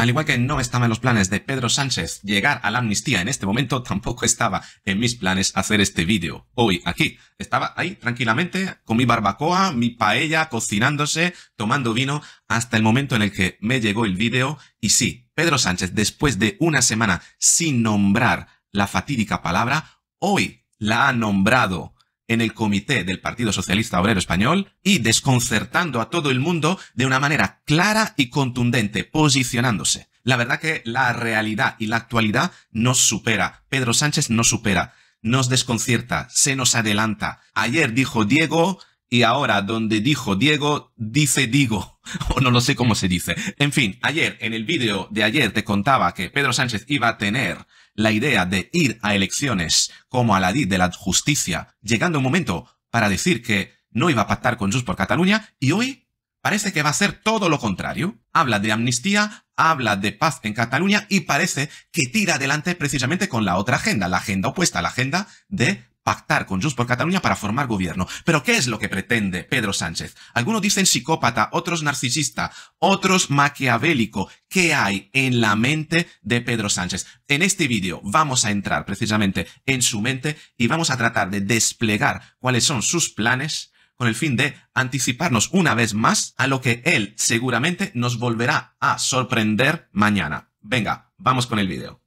Al igual que no estaba en los planes de Pedro Sánchez llegar a la amnistía en este momento, tampoco estaba en mis planes hacer este vídeo hoy aquí. Estaba ahí tranquilamente con mi barbacoa, mi paella, cocinándose, tomando vino, hasta el momento en el que me llegó el vídeo. Y sí, Pedro Sánchez, después de una semana sin nombrar la fatídica palabra, hoy la ha nombrado en el comité del Partido Socialista Obrero Español y desconcertando a todo el mundo de una manera clara y contundente, posicionándose. La verdad que la realidad y la actualidad nos supera. Pedro Sánchez nos supera, nos desconcierta, se nos adelanta. Ayer dijo Diego y ahora donde dijo Diego, dice Digo. O no lo sé cómo se dice. En fin, ayer, en el vídeo de ayer te contaba que Pedro Sánchez iba a tener la idea de ir a elecciones como Aladí de la justicia, llegando un momento para decir que no iba a pactar con Jus por Cataluña y hoy parece que va a ser todo lo contrario. Habla de amnistía, habla de paz en Cataluña y parece que tira adelante precisamente con la otra agenda, la agenda opuesta, la agenda de pactar con Just por Cataluña para formar gobierno. Pero ¿qué es lo que pretende Pedro Sánchez? Algunos dicen psicópata, otros narcisista, otros maquiavélico. ¿Qué hay en la mente de Pedro Sánchez? En este vídeo vamos a entrar precisamente en su mente y vamos a tratar de desplegar cuáles son sus planes con el fin de anticiparnos una vez más a lo que él seguramente nos volverá a sorprender mañana. Venga, vamos con el vídeo.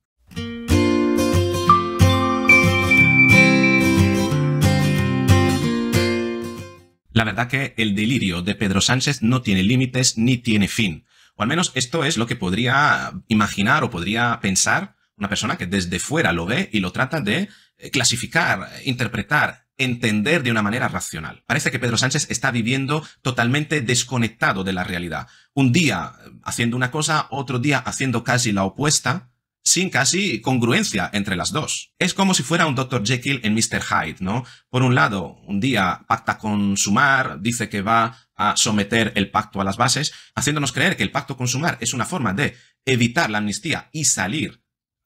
la verdad que el delirio de Pedro Sánchez no tiene límites ni tiene fin. O al menos esto es lo que podría imaginar o podría pensar una persona que desde fuera lo ve y lo trata de eh, clasificar, interpretar, entender de una manera racional. Parece que Pedro Sánchez está viviendo totalmente desconectado de la realidad. Un día haciendo una cosa, otro día haciendo casi la opuesta, sin casi congruencia entre las dos. Es como si fuera un Dr. Jekyll en Mr. Hyde, ¿no? Por un lado, un día pacta con Sumar, dice que va a someter el pacto a las bases, haciéndonos creer que el pacto con Sumar es una forma de evitar la amnistía y salir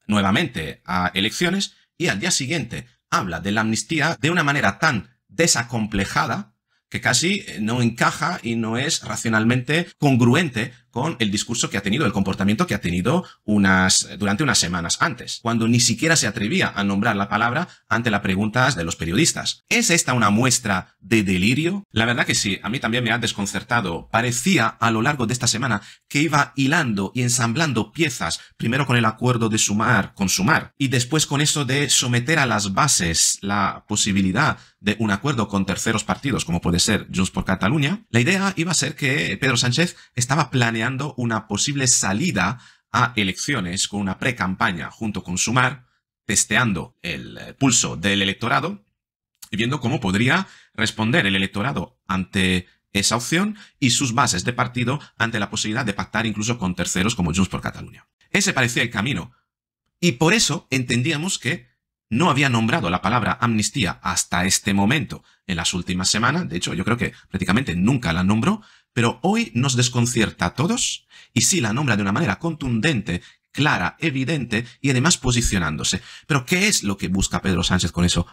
nuevamente a elecciones, y al día siguiente habla de la amnistía de una manera tan desacomplejada que casi eh, no encaja y no es racionalmente congruente con el discurso que ha tenido, el comportamiento que ha tenido unas, durante unas semanas antes, cuando ni siquiera se atrevía a nombrar la palabra ante las preguntas de los periodistas. ¿Es esta una muestra de delirio? La verdad que sí, a mí también me ha desconcertado. Parecía a lo largo de esta semana que iba hilando y ensamblando piezas, primero con el acuerdo de sumar, con y después con eso de someter a las bases la posibilidad de un acuerdo con terceros partidos, como puede ser Junts por Cataluña, la idea iba a ser que Pedro Sánchez estaba planeando una posible salida a elecciones con una pre-campaña junto con Sumar, testeando el eh, pulso del electorado y viendo cómo podría responder el electorado ante esa opción y sus bases de partido ante la posibilidad de pactar incluso con terceros como Junts por Cataluña. Ese parecía el camino. Y por eso entendíamos que no había nombrado la palabra amnistía hasta este momento en las últimas semanas, de hecho yo creo que prácticamente nunca la nombró, pero hoy nos desconcierta a todos y sí la nombra de una manera contundente, clara, evidente y además posicionándose. Pero ¿qué es lo que busca Pedro Sánchez con eso?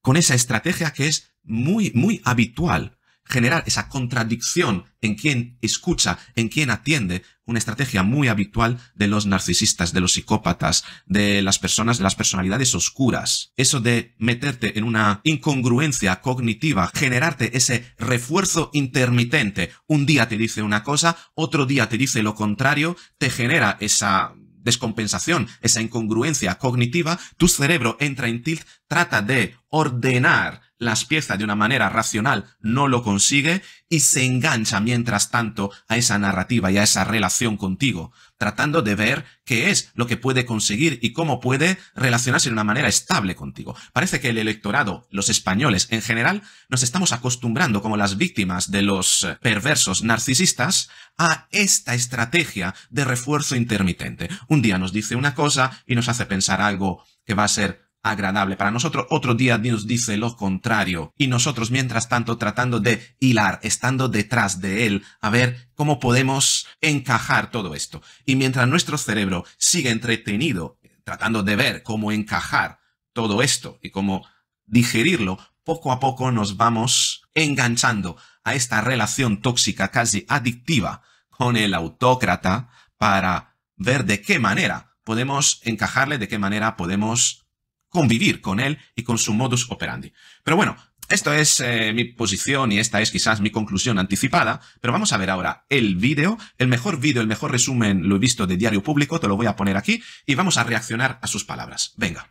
Con esa estrategia que es muy, muy habitual generar esa contradicción en quien escucha, en quien atiende, una estrategia muy habitual de los narcisistas, de los psicópatas, de las personas, de las personalidades oscuras. Eso de meterte en una incongruencia cognitiva, generarte ese refuerzo intermitente. Un día te dice una cosa, otro día te dice lo contrario, te genera esa descompensación, esa incongruencia cognitiva, tu cerebro entra en tilt, trata de ordenar las piezas de una manera racional, no lo consigue y se engancha mientras tanto a esa narrativa y a esa relación contigo tratando de ver qué es lo que puede conseguir y cómo puede relacionarse de una manera estable contigo. Parece que el electorado, los españoles en general, nos estamos acostumbrando como las víctimas de los perversos narcisistas a esta estrategia de refuerzo intermitente. Un día nos dice una cosa y nos hace pensar algo que va a ser agradable para nosotros, otro día Dios dice lo contrario, y nosotros mientras tanto tratando de hilar, estando detrás de Él, a ver cómo podemos encajar todo esto. Y mientras nuestro cerebro sigue entretenido, tratando de ver cómo encajar todo esto y cómo digerirlo, poco a poco nos vamos enganchando a esta relación tóxica, casi adictiva, con el autócrata para ver de qué manera podemos encajarle, de qué manera podemos convivir con él y con su modus operandi. Pero bueno, esto es eh, mi posición y esta es quizás mi conclusión anticipada, pero vamos a ver ahora el vídeo, el mejor vídeo, el mejor resumen lo he visto de Diario Público, te lo voy a poner aquí y vamos a reaccionar a sus palabras. Venga.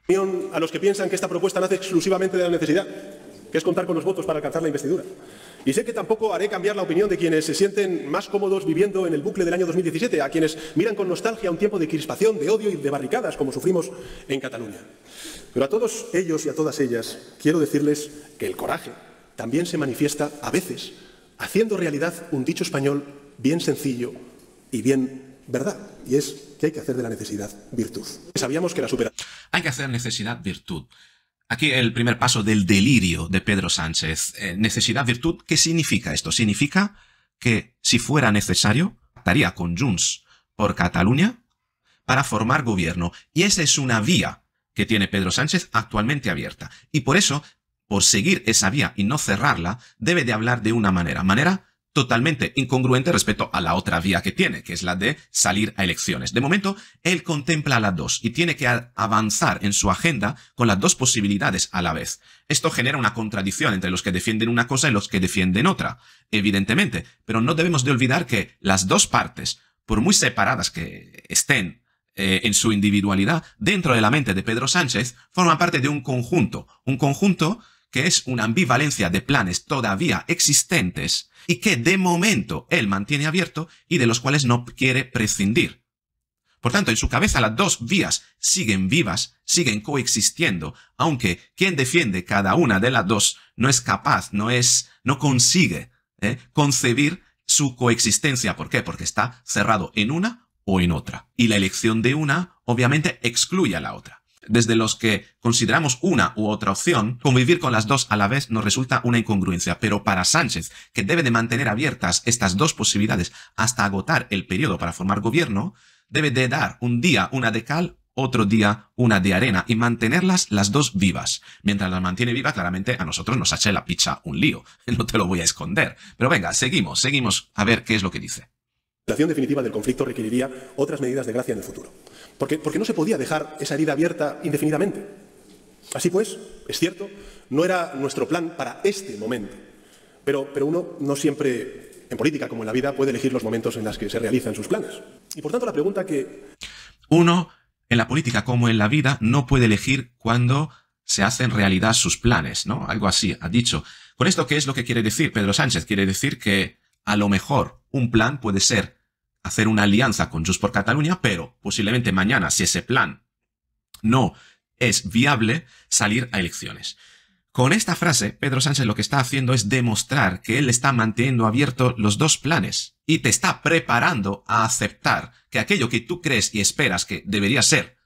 A los que piensan que esta propuesta exclusivamente de la necesidad, que es contar con los votos para alcanzar la investidura. Y sé que tampoco haré cambiar la opinión de quienes se sienten más cómodos viviendo en el bucle del año 2017, a quienes miran con nostalgia un tiempo de crispación, de odio y de barricadas, como sufrimos en Cataluña. Pero a todos ellos y a todas ellas quiero decirles que el coraje también se manifiesta a veces, haciendo realidad un dicho español bien sencillo y bien verdad, y es que hay que hacer de la necesidad virtud. Sabíamos que la superación... Hay que hacer necesidad virtud. Aquí el primer paso del delirio de Pedro Sánchez. Eh, necesidad, virtud, ¿qué significa esto? Significa que si fuera necesario, estaría con Junts por Cataluña para formar gobierno. Y esa es una vía que tiene Pedro Sánchez actualmente abierta. Y por eso, por seguir esa vía y no cerrarla, debe de hablar de una manera, manera totalmente incongruente respecto a la otra vía que tiene, que es la de salir a elecciones. De momento, él contempla las dos y tiene que avanzar en su agenda con las dos posibilidades a la vez. Esto genera una contradicción entre los que defienden una cosa y los que defienden otra, evidentemente, pero no debemos de olvidar que las dos partes, por muy separadas que estén, eh, en su individualidad, dentro de la mente de Pedro Sánchez, forman parte de un conjunto, un conjunto que es una ambivalencia de planes todavía existentes y que de momento él mantiene abierto y de los cuales no quiere prescindir. Por tanto, en su cabeza las dos vías siguen vivas, siguen coexistiendo, aunque quien defiende cada una de las dos no es capaz, no es, no consigue eh, concebir su coexistencia. ¿Por qué? Porque está cerrado en una o en otra. Y la elección de una obviamente excluye a la otra desde los que consideramos una u otra opción, convivir con las dos a la vez nos resulta una incongruencia, pero para Sánchez, que debe de mantener abiertas estas dos posibilidades hasta agotar el periodo para formar gobierno, debe de dar un día una de cal, otro día una de arena y mantenerlas las dos vivas. Mientras las mantiene viva, claramente a nosotros nos hace la picha un lío. No te lo voy a esconder. Pero venga, seguimos, seguimos a ver qué es lo que dice. La definitiva del conflicto requeriría otras medidas de gracia en el futuro, porque, porque no se podía dejar esa herida abierta indefinidamente. Así pues, es cierto, no era nuestro plan para este momento, pero, pero uno no siempre en política como en la vida puede elegir los momentos en los que se realizan sus planes. Y por tanto la pregunta que... Uno, en la política como en la vida, no puede elegir cuándo se hacen realidad sus planes, ¿no? Algo así, ha dicho. ¿Con esto qué es lo que quiere decir Pedro Sánchez? Quiere decir que a lo mejor un plan puede ser hacer una alianza con Just por Cataluña, pero posiblemente mañana, si ese plan no es viable, salir a elecciones. Con esta frase, Pedro Sánchez lo que está haciendo es demostrar que él está manteniendo abiertos los dos planes y te está preparando a aceptar que aquello que tú crees y esperas que debería ser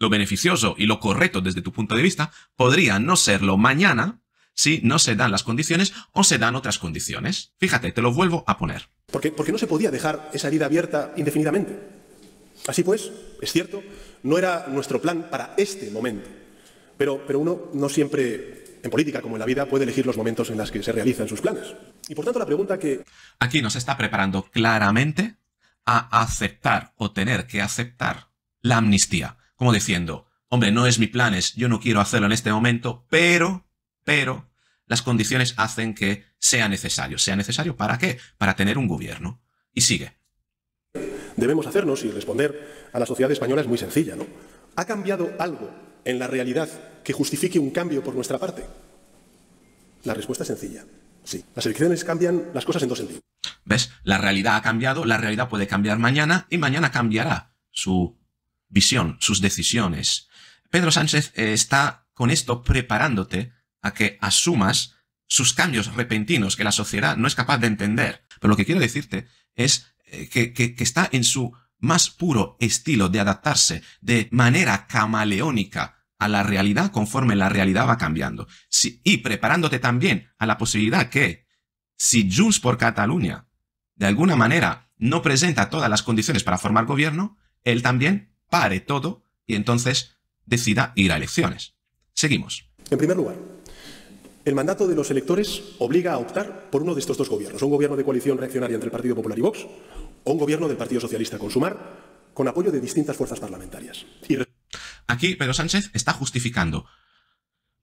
lo beneficioso y lo correcto desde tu punto de vista, podría no serlo mañana si no se dan las condiciones o se dan otras condiciones. Fíjate, te lo vuelvo a poner. Porque, porque no se podía dejar esa herida abierta indefinidamente. Así pues, es cierto, no era nuestro plan para este momento. Pero, pero uno no siempre en política como en la vida puede elegir los momentos en los que se realizan sus planes. Y por tanto la pregunta que... Aquí nos está preparando claramente a aceptar o tener que aceptar la amnistía, como diciendo, hombre, no es mi es yo no quiero hacerlo en este momento, pero, pero, las condiciones hacen que sea necesario. ¿Sea necesario para qué? Para tener un gobierno. Y sigue. Debemos hacernos y responder a la sociedad española es muy sencilla, ¿no? ¿Ha cambiado algo en la realidad que justifique un cambio por nuestra parte? La respuesta es sencilla. Sí. Las elecciones cambian las cosas en dos sentidos. ¿Ves? La realidad ha cambiado, la realidad puede cambiar mañana y mañana cambiará su visión, sus decisiones. Pedro Sánchez eh, está con esto preparándote a que asumas sus cambios repentinos que la sociedad no es capaz de entender. Pero lo que quiero decirte es eh, que, está en su más puro estilo de adaptarse de manera camaleónica a la realidad conforme la realidad va cambiando. y preparándote también a la posibilidad que, si Junts por Cataluña de alguna manera no presenta todas las condiciones para formar gobierno, él también pare todo y entonces decida ir a elecciones. Seguimos. En primer lugar, el mandato de los electores obliga a optar por uno de estos dos gobiernos, un gobierno de coalición reaccionaria entre el Partido Popular y Vox o un gobierno del Partido Socialista con Sumar, con apoyo de distintas fuerzas parlamentarias. Aquí Pedro Sánchez está justificando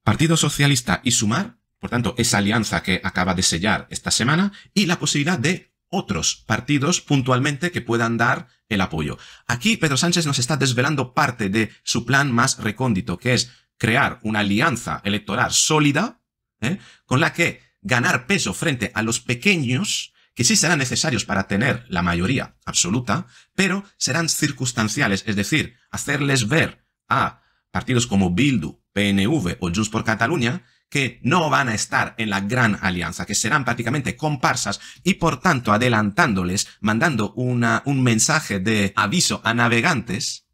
Partido Socialista y Sumar, por tanto, esa alianza que acaba de sellar esta semana, y la posibilidad de otros partidos puntualmente que puedan dar el apoyo. Aquí Pedro Sánchez nos está desvelando parte de su plan más recóndito, que es crear una alianza electoral sólida ¿eh? con la que ganar peso frente a los pequeños, que sí serán necesarios para tener la mayoría absoluta, pero serán circunstanciales, es decir, hacerles ver a partidos como Bildu, PNV o Just por Cataluña que no van a estar en la gran alianza, que serán prácticamente comparsas y por tanto adelantándoles, mandando un mensaje de aviso a navegantes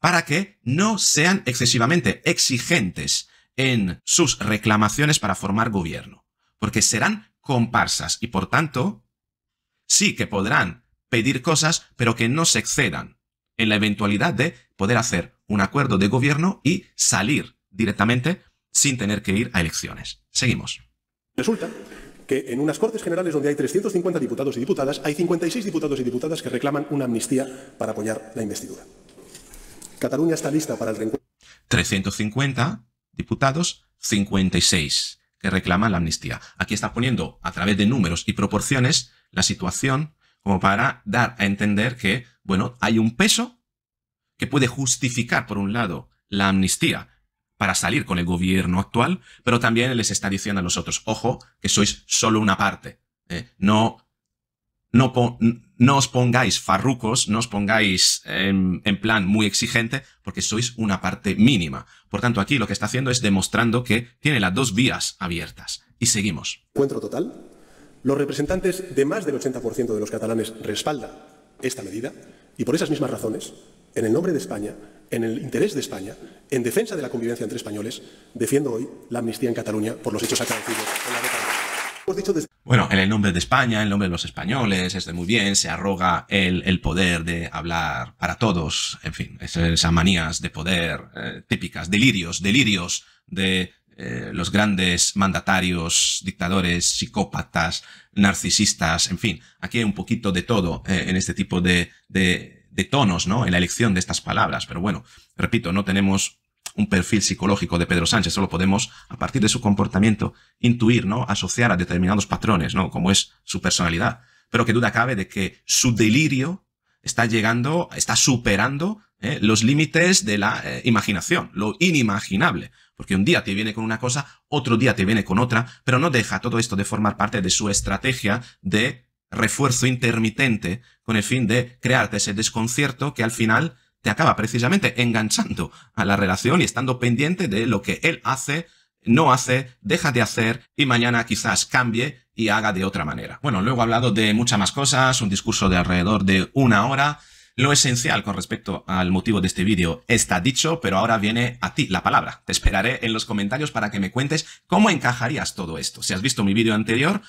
para que no sean excesivamente exigentes en sus reclamaciones para formar gobierno, porque serán comparsas y por tanto sí que podrán pedir cosas, pero que no se excedan en la eventualidad de poder hacer un acuerdo de gobierno y salir directamente sin tener que ir a elecciones. Seguimos. Resulta que en unas Cortes Generales donde hay 350 diputados y diputadas, hay 56 diputados y diputadas que reclaman una amnistía para apoyar la investidura. Cataluña está lista para el reencuentro. 350 diputados 56 que reclaman la amnistía. Aquí está poniendo a través de números y proporciones la situación como para dar a entender que, bueno, hay un peso que puede justificar, por un lado, la amnistía para salir con el gobierno actual, pero también les está diciendo a los otros, ojo, que sois solo una parte. ¿eh? no no, os pongáis farrucos, no os pongáis en, plan muy exigente, porque sois una parte mínima. Por tanto, aquí lo que está haciendo es demostrando que tiene las dos vías abiertas. Y seguimos. Encuentro total. Los representantes de más del 80% de los catalanes respaldan esta medida y por esas mismas razones, en el nombre de España, en el interés de España, en defensa de la convivencia entre españoles, defiendo hoy la amnistía en Cataluña por los hechos acaecidos en la bueno, en el nombre de España, en nombre de los españoles, es de muy bien, se arroga el, poder de hablar para todos, en fin, esas manías de poder eh, típicas, delirios, delirios de eh, los grandes mandatarios, dictadores, psicópatas, narcisistas, en fin, aquí hay un poquito de todo eh, en este tipo de, de tonos, ¿no? En la elección de estas palabras, pero bueno, repito, no tenemos un perfil psicológico de Pedro Sánchez, solo podemos, a partir de su comportamiento, intuir, ¿no? Asociar a determinados patrones, ¿no? Como es su personalidad. Pero que duda cabe de que su delirio está llegando, está superando ¿eh? los límites de la eh, imaginación, lo inimaginable. Porque un día te viene con una cosa, otro día te viene con otra, pero no deja todo esto de formar parte de su estrategia de refuerzo intermitente con el fin de crearte ese desconcierto que al final te acaba precisamente enganchando a la relación y estando pendiente de lo que él hace, no hace, deja de hacer y mañana quizás cambie y haga de otra manera. Bueno, luego he hablado de muchas más cosas, un discurso de alrededor de una hora. Lo esencial con respecto al motivo de este vídeo está dicho, pero ahora viene a ti la palabra. Te esperaré en los comentarios para que me cuentes cómo encajarías todo esto. Si has visto mi vídeo anterior,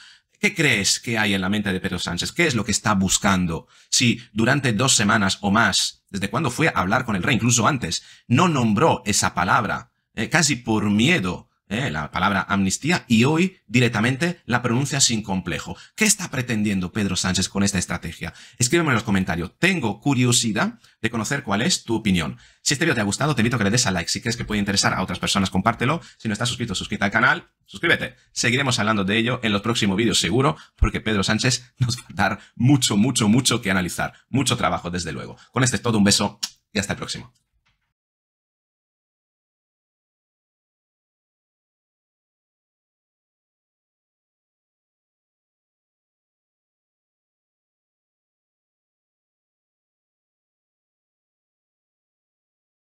¿Qué crees que hay en la mente de Pedro Sánchez? ¿Qué es lo que está buscando? Si durante dos semanas o más, desde cuando fue a hablar con el rey, incluso antes, no nombró esa palabra, eh, casi por miedo eh, la palabra amnistía, y hoy directamente la pronuncia sin complejo. ¿Qué está pretendiendo Pedro Sánchez con esta estrategia? Escríbeme en los comentarios. Tengo curiosidad de conocer cuál es tu opinión. Si este vídeo te ha gustado, te invito a que le des a like. Si crees que puede interesar a otras personas, compártelo. Si no estás suscrito, suscríbete al canal, suscríbete. Seguiremos hablando de ello en los próximos vídeos, seguro, porque Pedro Sánchez nos va a dar mucho, mucho, mucho que analizar. Mucho trabajo, desde luego. Con este es todo, un beso y hasta el próximo.